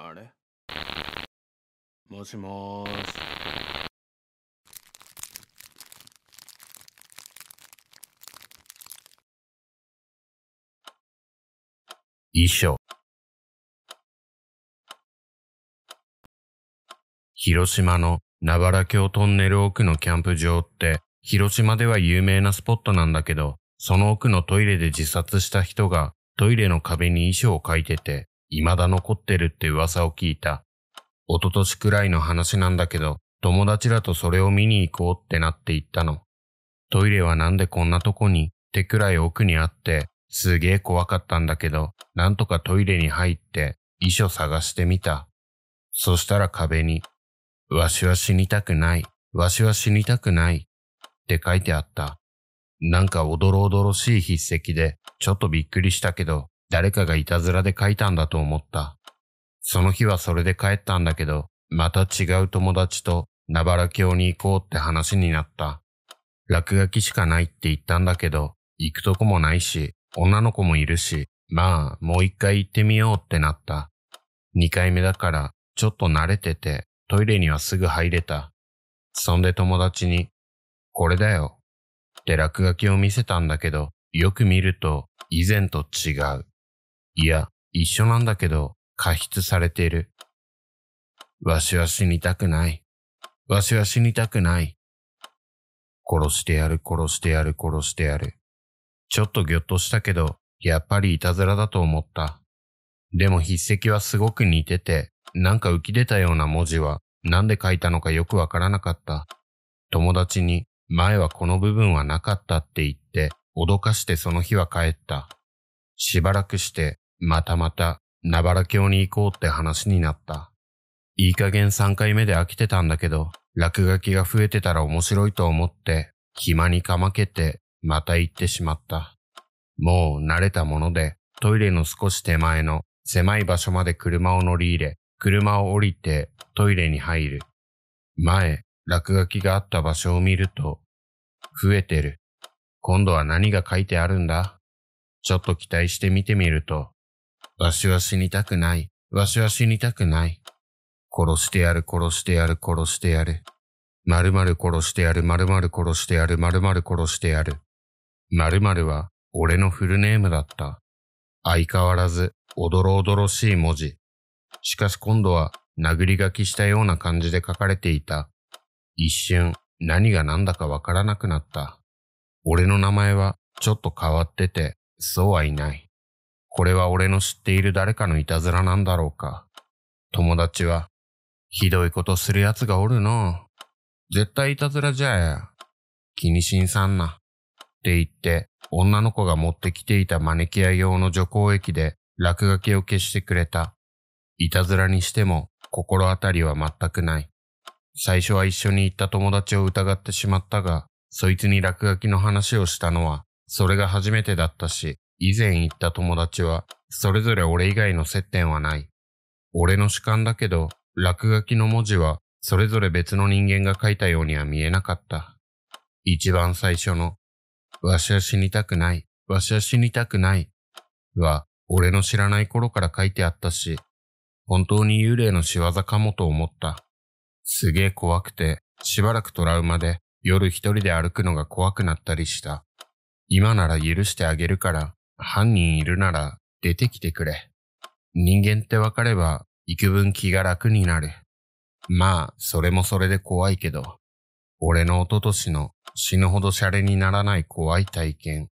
あれもしもーし。衣装広島の名原うトンネル奥のキャンプ場って広島では有名なスポットなんだけどその奥のトイレで自殺した人がトイレの壁に衣装を書いてて、未だ残ってるって噂を聞いた。一昨年くらいの話なんだけど、友達らとそれを見に行こうってなって行ったの。トイレはなんでこんなとこに手くらい奥にあって、すげえ怖かったんだけど、なんとかトイレに入って遺書探してみた。そしたら壁に、わしは死にたくない、わしは死にたくないって書いてあった。なんかおどろおどろしい筆跡で、ちょっとびっくりしたけど、誰かがいたずらで書いたんだと思った。その日はそれで帰ったんだけど、また違う友達と名原京に行こうって話になった。落書きしかないって言ったんだけど、行くとこもないし、女の子もいるし、まあ、もう一回行ってみようってなった。二回目だから、ちょっと慣れてて、トイレにはすぐ入れた。そんで友達に、これだよ。って落書きを見せたんだけど、よく見ると、以前と違う。いや、一緒なんだけど、過失されている。わしは死にたくない。わしは死にたくない。殺してやる、殺してやる、殺してやる。ちょっとぎょっとしたけど、やっぱりいたずらだと思った。でも筆跡はすごく似てて、なんか浮き出たような文字は、なんで書いたのかよくわからなかった。友達に、前はこの部分はなかったって言って、脅かしてその日は帰った。しばらくして、またまた、ナバラ教に行こうって話になった。いい加減3回目で飽きてたんだけど、落書きが増えてたら面白いと思って、暇にかまけて、また行ってしまった。もう慣れたもので、トイレの少し手前の狭い場所まで車を乗り入れ、車を降りてトイレに入る。前、落書きがあった場所を見ると、増えてる。今度は何が書いてあるんだちょっと期待して見てみると、わしは死にたくない。わしは死にたくない。殺してやる、殺してやる、殺してやる。まるまる殺してやる、まるまる殺してやる、まるまる殺してやる。まるまるは俺のフルネームだった。相変わらず、おどろおどろしい文字。しかし今度は殴り書きしたような感じで書かれていた。一瞬、何が何だかわからなくなった。俺の名前はちょっと変わってて、そうはいない。これは俺の知っている誰かのいたずらなんだろうか。友達は、ひどいことする奴がおるの。絶対いたずらじゃや。気にしんさんな。って言って、女の子が持ってきていた招きア用の除光液で落書きを消してくれた。いたずらにしても心当たりは全くない。最初は一緒に行った友達を疑ってしまったが、そいつに落書きの話をしたのは、それが初めてだったし、以前行った友達は、それぞれ俺以外の接点はない。俺の主観だけど、落書きの文字は、それぞれ別の人間が書いたようには見えなかった。一番最初の、わしは死にたくない、わしは死にたくない、は、俺の知らない頃から書いてあったし、本当に幽霊の仕業かもと思った。すげえ怖くて、しばらくトラウマで夜一人で歩くのが怖くなったりした。今なら許してあげるから、犯人いるなら出てきてくれ。人間ってわかれば幾分気が楽になる。まあ、それもそれで怖いけど、俺のおととしの死ぬほどシャレにならない怖い体験